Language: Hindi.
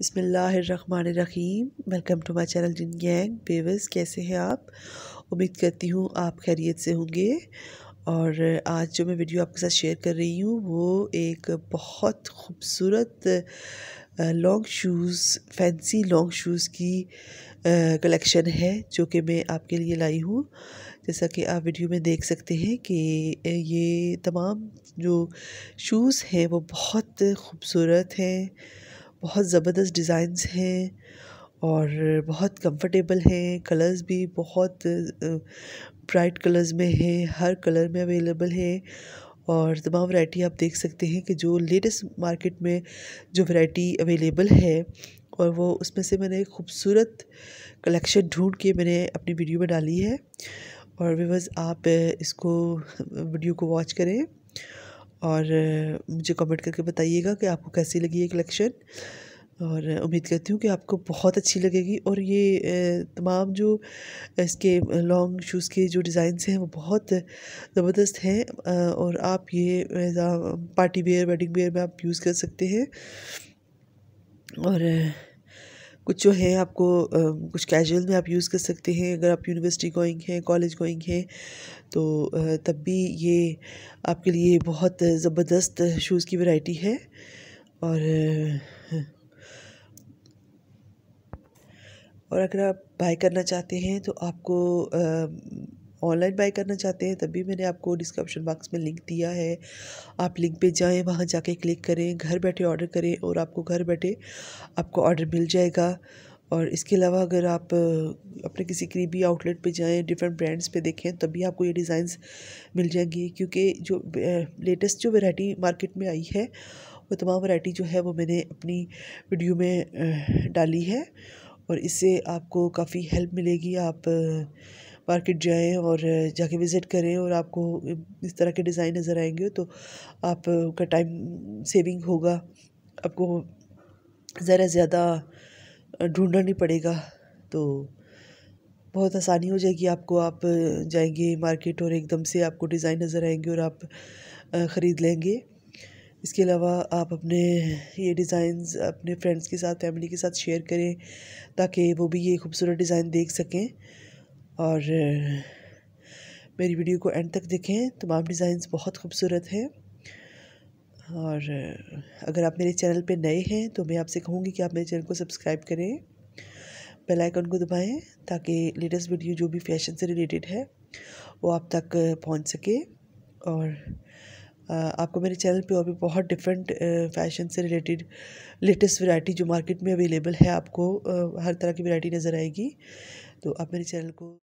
बसमीम वेलकम टू माई चैनल जिन गैंग बेवस कैसे हैं आप उम्मीद करती हूँ आप खैरियत से होंगे और आज जो मैं वीडियो आपके साथ शेयर कर रही हूँ वो एक बहुत खूबसूरत long shoes fancy long shoes की कलेक्शन है जो कि मैं आपके लिए लाई हूँ जैसा कि आप वीडियो में देख सकते हैं कि ये तमाम जो शूज़ हैं वो बहुत खूबसूरत हैं बहुत ज़बरदस्त डिज़ाइंस हैं और बहुत कंफर्टेबल हैं कलर्स भी बहुत ब्राइट कलर्स में हैं हर कलर में अवेलेबल हैं और तमाम वैरायटी आप देख सकते हैं कि जो लेटेस्ट मार्केट में जो वैरायटी अवेलेबल है और वो उसमें से मैंने एक खूबसूरत कलेक्शन ढूंढ के मैंने अपनी वीडियो में डाली है और व्यवर्स आप इसको वीडियो को वॉच करें और मुझे कमेंट करके बताइएगा कि आपको कैसी लगी ये कलेक्शन और उम्मीद करती हूँ कि आपको बहुत अच्छी लगेगी और ये तमाम जो इसके लॉन्ग शूज़ के जो डिज़ाइंस हैं वो बहुत ज़बरदस्त हैं और आप ये पार्टी वेयर वेडिंग वेयर में आप यूज़ कर सकते हैं और कुछ जो है आपको कुछ कैजुअल में आप यूज़ कर सकते हैं अगर आप यूनिवर्सिटी गोइंग हैं कॉलेज गोइंग हैं तो तब भी ये आपके लिए बहुत ज़बरदस्त शूज़ की वैरायटी है और और अगर आप बाय करना चाहते हैं तो आपको ऑनलाइन बाय करना चाहते हैं तभी मैंने आपको डिस्क्रिप्शन बॉक्स में लिंक दिया है आप लिंक पे जाएं वहाँ जाके क्लिक करें घर बैठे ऑर्डर करें और आपको घर बैठे आपको ऑर्डर मिल जाएगा और इसके अलावा अगर आप अपने किसी करीबी आउटलेट पे जाएं डिफरेंट ब्रांड्स पे देखें तभी आपको ये डिज़ाइंस मिल जाएंगी क्योंकि जो लेटेस्ट जो वैरायटी मार्केट में आई है वो तमाम वैरायटी जो है वो मैंने अपनी वीडियो में डाली है और इससे आपको काफ़ी हेल्प मिलेगी आप मार्केट जाएँ और जाके विज़िट करें और आपको इस तरह के डिज़ाइन नज़र आएंगे तो आपका टाइम सेविंग होगा आपको ज़रा ज़्यादा ढूंढना नहीं पड़ेगा तो बहुत आसानी हो जाएगी आपको आप जाएंगे मार्केट और एकदम से आपको डिज़ाइन नज़र आएंगे और आप ख़रीद लेंगे इसके अलावा आप अपने ये डिज़ाइंस अपने फ्रेंड्स के साथ फैमिली के साथ शेयर करें ताकि वो भी ये खूबसूरत डिज़ाइन देख सकें और मेरी वीडियो को एंड तक देखें तमाम डिज़ाइंस बहुत खूबसूरत हैं और अगर आप मेरे चैनल पे नए हैं तो मैं आपसे कहूँगी कि आप मेरे चैनल को सब्सक्राइब करें बेल आइकन को दबाएं ताकि लेटेस्ट वीडियो जो भी फैशन से रिलेटेड है वो आप तक पहुँच सके और आपको मेरे चैनल पे और भी बहुत डिफरेंट फैशन से रिलेटेड लेटेस्ट वैरायटी जो मार्केट में अवेलेबल है आपको हर तरह की वैरायटी नज़र आएगी तो आप मेरे चैनल को